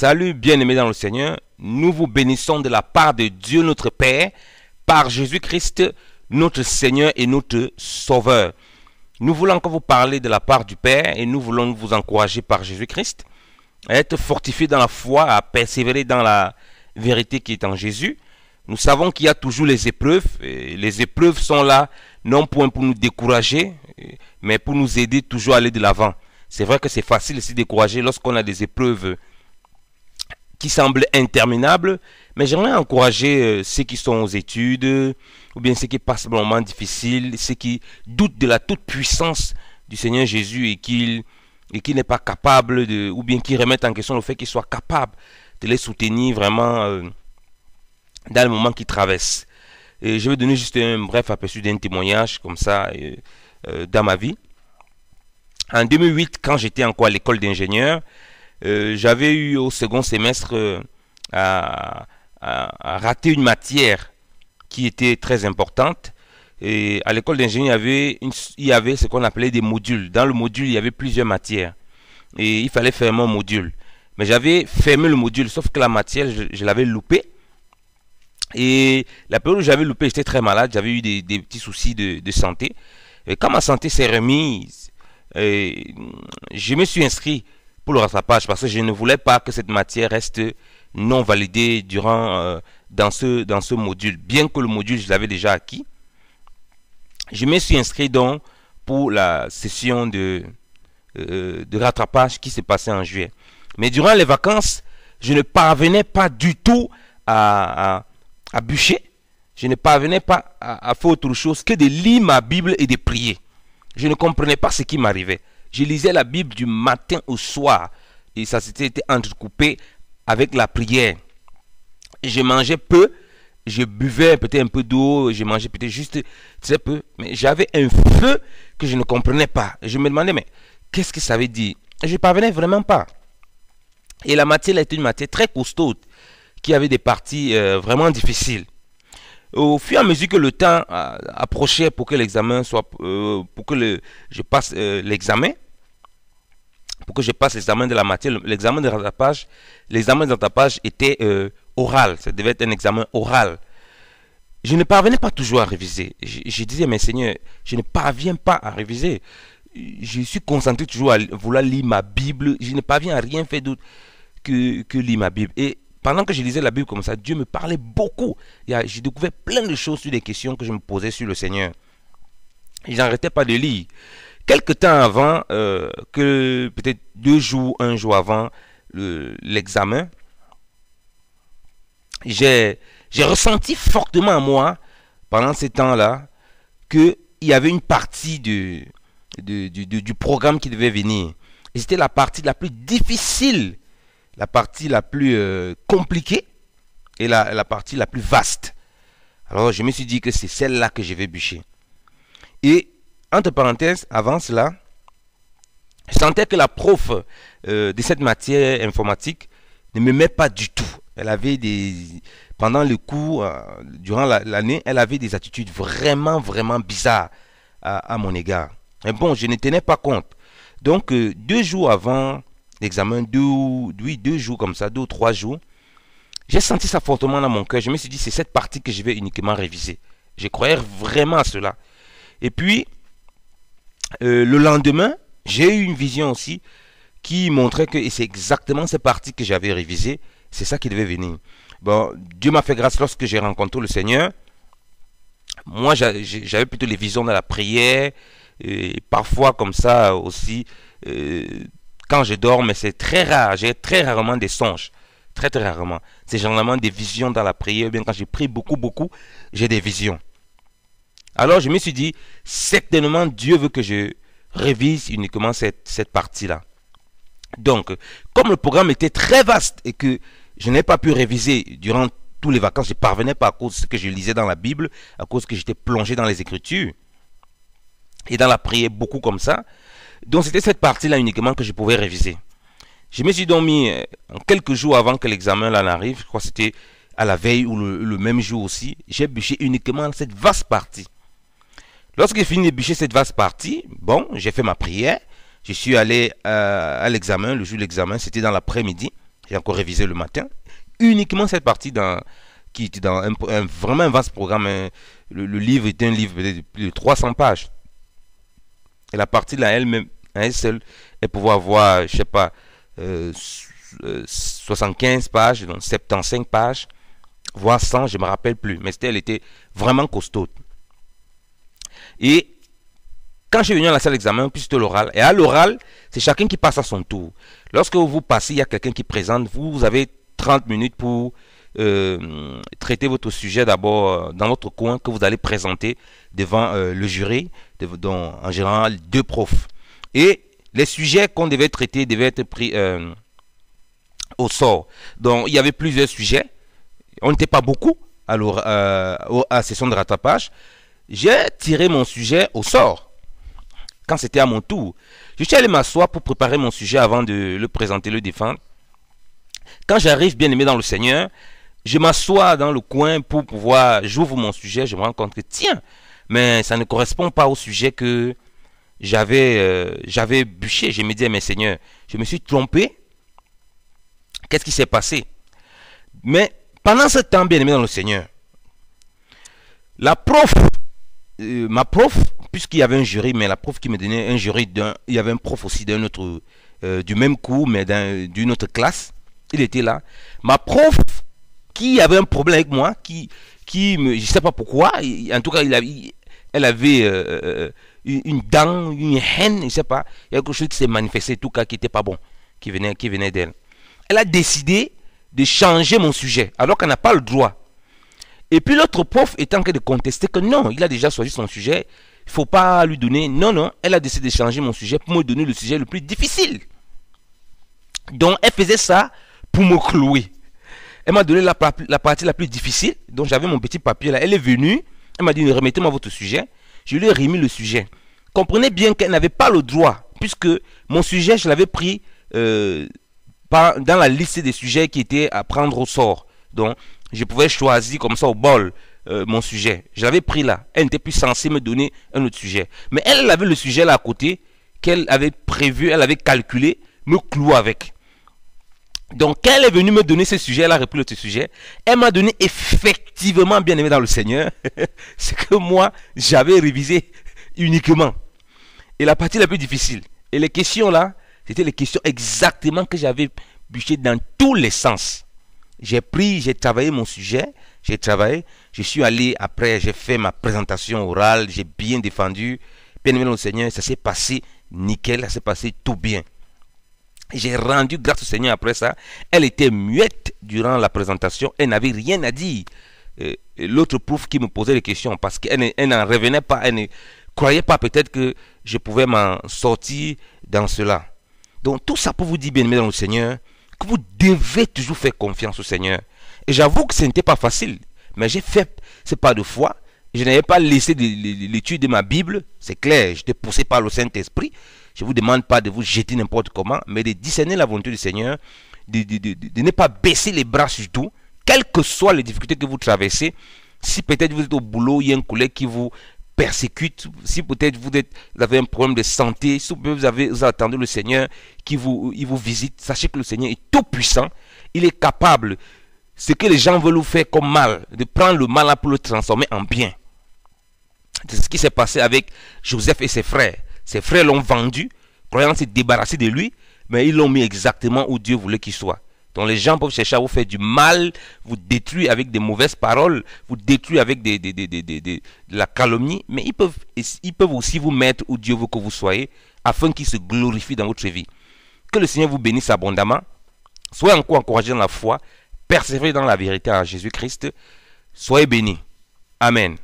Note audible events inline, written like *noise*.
Salut bien-aimés dans le Seigneur, nous vous bénissons de la part de Dieu notre Père, par Jésus-Christ, notre Seigneur et notre Sauveur. Nous voulons encore vous parler de la part du Père et nous voulons vous encourager par Jésus-Christ à être fortifiés dans la foi, à persévérer dans la vérité qui est en Jésus. Nous savons qu'il y a toujours les épreuves. Et les épreuves sont là non point pour nous décourager, mais pour nous aider toujours à aller de l'avant. C'est vrai que c'est facile de se décourager lorsqu'on a des épreuves qui semble interminable, mais j'aimerais encourager euh, ceux qui sont aux études, ou bien ceux qui passent un moment difficile, ceux qui doutent de la toute-puissance du Seigneur Jésus et qu'il et qui n'est pas capable de, ou bien qui remettent en question le fait qu'il soit capable de les soutenir vraiment euh, dans le moment qu'ils traversent. Et je vais donner juste un bref aperçu d'un témoignage comme ça euh, dans ma vie. En 2008, quand j'étais encore à l'école d'ingénieur, euh, j'avais eu au second semestre euh, à, rater une matière qui était très importante. Et à l'école d'ingénieur, il y avait, y avait ce qu'on appelait des modules. Dans le module, il y avait plusieurs matières. Et il fallait fermer mon module. Mais j'avais fermé le module, sauf que la matière, je, l'avais loupée. Et la période où j'avais loupé, j'étais très malade, j'avais eu des, petits soucis de, santé. Et quand ma santé s'est remise, je me suis inscrit pour le rattrapage parce que je ne voulais pas que cette matière reste non validée durant euh, dans ce dans ce module bien que le module je l'avais déjà acquis je me suis inscrit donc pour la session de euh, de rattrapage qui s'est passée en juillet mais durant les vacances je ne parvenais pas du tout à, à, bûcher je ne parvenais pas à, à faire autre chose que de lire ma bible et de prier je ne comprenais pas ce qui m'arrivait je lisais la Bible du matin au soir. Et ça s'était entrecoupé avec la prière. Je mangeais peu. Je buvais peut-être un peu d'eau. Je mangeais peut-être juste très peu. Mais j'avais un feu que je ne comprenais pas. Je me demandais, mais qu'est-ce que ça veut dire Je ne parvenais vraiment pas. Et la matière était une matière très costaude qui avait des parties euh, vraiment difficiles. Au fur et à mesure que le temps euh, approchait pour que l'examen soit, euh, pour que je passe l'examen, pour que je passe l'examen de la matière. L'examen de rattrapage, l'examen de rattrapage était euh, oral. Ça devait être un examen oral. Je ne parvenais pas toujours à réviser. Je, disais, mais Seigneur, je ne parviens pas à réviser. Je suis concentré toujours à vouloir lire ma Bible. Je ne parviens à rien faire d'autre que, lire ma Bible. Et pendant que je lisais la Bible comme ça, Dieu me parlait beaucoup. J'ai découvert plein de choses sur des questions que je me posais sur le Seigneur. n'arrêtais pas de lire. Quelque temps avant, euh, que peut-être deux jours, un jour avant l'examen, j'ai j'ai ressenti fortement moi, pendant ces temps-là, qu'il y avait une partie de, du programme qui devait venir. c'était la partie la plus difficile, la partie la plus euh, compliquée et la, la partie la plus vaste. Alors je me suis dit que c'est celle-là que je vais bûcher. Et entre parenthèses, avant cela, je sentais que la prof euh, de cette matière informatique ne me met pas du tout. Elle avait des. Pendant le cours, euh, durant l'année, elle avait des attitudes vraiment, vraiment bizarres à, mon égard. Mais bon, je ne tenais pas compte. Donc, euh, deux jours avant l'examen, deux, oui, deux jours comme ça, deux ou trois jours, j'ai senti ça fortement dans mon cœur. Je me suis dit, c'est cette partie que je vais uniquement réviser. Je croyais vraiment à cela. Et puis, euh, le lendemain, j'ai eu une vision aussi qui montrait que c'est exactement cette partie que j'avais révisée. C'est ça qui devait venir. Bon, Dieu m'a fait grâce lorsque j'ai rencontré le Seigneur. Moi, j'avais plutôt les visions dans la prière. Et parfois, comme ça aussi, euh, quand je dors, mais c'est très rare. J'ai très rarement des songes. Très, très rarement. C'est généralement des visions dans la prière. Bien, quand j'ai prié beaucoup, beaucoup, j'ai des visions. Alors je me suis dit, certainement Dieu veut que je révise uniquement cette, cette partie-là. Donc, comme le programme était très vaste et que je n'ai pas pu réviser durant tous les vacances, je ne parvenais pas à cause de ce que je lisais dans la Bible, à cause que j'étais plongé dans les Écritures et dans la prière, beaucoup comme ça. Donc c'était cette partie-là uniquement que je pouvais réviser. Je me suis donc mis euh, quelques jours avant que l'examen là n'arrive, je crois que c'était à la veille ou le, le même jour aussi, j'ai bûché uniquement cette vaste partie. Lorsque j'ai fini de cette vaste partie, bon, j'ai fait ma prière. Je suis allé euh, à, l'examen, le jour de l'examen, c'était dans l'après-midi. J'ai encore révisé le matin. Uniquement cette partie qui était dans un, vraiment vaste programme. Hein. le, livre était un livre de plus de 300 pages. Et la partie là, elle-même, elle seule, elle pouvait avoir, je sais pas, 75 euh, euh, pages, 75 pages, voire 100, je me rappelle plus. Mais elle était vraiment costaud. Et quand je suis venu à la salle d'examen, puis c'était l'oral. Et à l'oral, c'est chacun qui passe à son tour. Lorsque vous passez, il y a quelqu'un qui présente. Vous, avez 30 minutes pour euh, traiter votre sujet d'abord euh, dans votre coin que vous allez présenter devant euh, le jury, de, dont en général deux profs. Et les sujets qu'on devait traiter devaient être pris au sort. Donc, il y avait plusieurs sujets. On n'était pas beaucoup à, la session de rattrapage. J'ai tiré mon sujet au sort. Quand c'était à mon tour, je suis allé m'asseoir pour préparer mon sujet avant de le présenter, le défendre. Quand j'arrive bien aimé dans le Seigneur, je m'assois dans le coin pour pouvoir, j'ouvre mon sujet, je me rends compte que tiens, mais ça ne correspond pas au sujet que j'avais euh, j'avais bûché. Je me disais, mais Seigneur, je me suis trompé. Qu'est-ce qui s'est passé Mais pendant ce temps, bien aimé dans le Seigneur, la prof euh, ma prof, puisqu'il y avait un jury, mais la prof qui me donnait un jury, il y avait un prof aussi d'un autre, euh, du même cours, mais d'une autre classe, il était là. Ma prof, qui avait un problème avec moi, qui, qui me, je ne sais pas pourquoi, en tout cas, il, elle avait euh, une dent, une haine, je ne sais pas, il y quelque chose qui s'est manifesté, en tout cas, qui n'était pas bon, qui venait, qui venait d'elle. Elle a décidé de changer mon sujet, alors qu'elle n'a pas le droit. Et puis l'autre prof est en train de contester que non, il a déjà choisi son sujet, il ne faut pas lui donner. Non, non, elle a décidé de changer mon sujet pour me donner le sujet le plus difficile. Donc elle faisait ça pour me clouer. Elle m'a donné la, partie la plus difficile, donc j'avais mon petit papier là. Elle est venue, elle m'a dit remettez-moi votre sujet. Je lui ai remis le sujet. Comprenez bien qu'elle n'avait pas le droit, puisque mon sujet, je l'avais pris euh, dans la liste des sujets qui étaient à prendre au sort. Donc, je pouvais choisir comme ça au bol euh, mon sujet. Je l'avais pris là. Elle n'était plus censée me donner un autre sujet. Mais elle, avait le sujet là à côté qu'elle avait prévu, elle avait calculé, me clouer avec. Donc, elle est venue me donner ce sujet, elle a repris l'autre sujet. Elle m'a donné effectivement, bien aimé dans le Seigneur, *laughs* ce que moi, j'avais révisé uniquement. Et la partie la plus difficile. Et les questions là, c'était les questions exactement que j'avais bûché dans tous les sens. J'ai pris, j'ai travaillé mon sujet, j'ai travaillé, je suis allé après, j'ai fait ma présentation orale, j'ai bien défendu. Bien aimé le Seigneur, ça s'est passé nickel, ça s'est passé tout bien. J'ai rendu grâce au Seigneur après ça. Elle était muette durant la présentation, elle n'avait rien à dire. Euh, l'autre prof qui me posait les questions, parce qu'elle n'en revenait pas, elle ne croyait pas peut-être que je pouvais m'en sortir dans cela. Donc tout ça pour vous dire, bien aimé dans le Seigneur, que vous devez toujours faire confiance au Seigneur. Et j'avoue que ce n'était pas facile, mais j'ai fait ce pas de foi. Je n'avais pas laissé l'étude de ma Bible, c'est clair, j'étais poussé par le Saint-Esprit. Je ne vous demande pas de vous jeter n'importe comment, mais de discerner la volonté du Seigneur, de, ne pas baisser les bras sur tout, quelles que soient les difficultés que vous traversez. Si peut-être vous êtes au boulot, il y a un collègue qui vous persécute, si peut-être vous, avez un problème de santé, si vous, avez, attendu attendez le Seigneur qui vous, il vous visite, sachez que le Seigneur est tout puissant, il est capable, ce que les gens veulent vous faire comme mal, de prendre le mal pour le transformer en bien. C'est ce qui s'est passé avec Joseph et ses frères. Ses frères l'ont vendu, croyant se débarrasser de lui, mais ils l'ont mis exactement où Dieu voulait qu'il soit dont les gens peuvent chercher à vous faire du mal, vous détruire avec des mauvaises paroles, vous détruire avec des, de la calomnie, mais ils peuvent, ils peuvent aussi vous mettre où Dieu veut que vous soyez, afin qu'il se glorifie dans votre vie. Que le Seigneur vous bénisse abondamment, soyez encore encouragés dans la foi, persévérez dans la vérité en Jésus-Christ, soyez bénis. Amen.